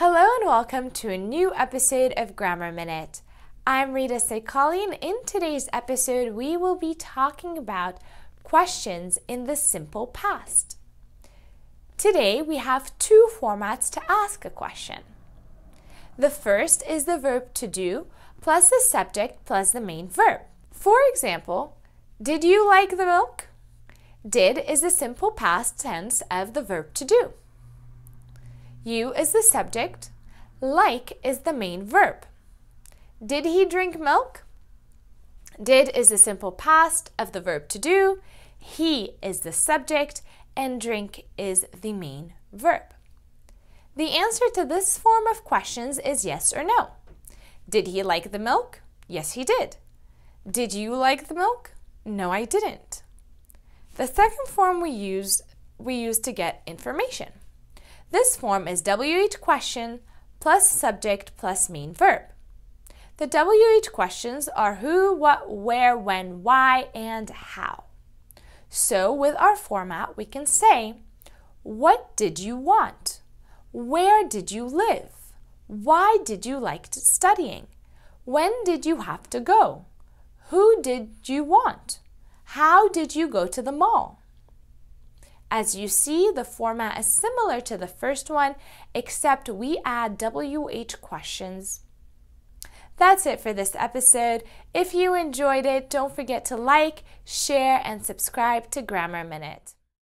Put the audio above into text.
Hello and welcome to a new episode of Grammar Minute. I'm Rita Sekali, and in today's episode, we will be talking about questions in the simple past. Today, we have two formats to ask a question. The first is the verb to do plus the subject plus the main verb. For example, did you like the milk? Did is the simple past tense of the verb to do. You is the subject, like is the main verb. Did he drink milk? Did is the simple past of the verb to do, he is the subject, and drink is the main verb. The answer to this form of questions is yes or no. Did he like the milk? Yes, he did. Did you like the milk? No, I didn't. The second form we use we use to get information. This form is WH question plus subject plus main verb. The WH questions are who, what, where, when, why, and how. So with our format, we can say, what did you want? Where did you live? Why did you like studying? When did you have to go? Who did you want? How did you go to the mall? As you see, the format is similar to the first one, except we add WH questions. That's it for this episode. If you enjoyed it, don't forget to like, share, and subscribe to Grammar Minute.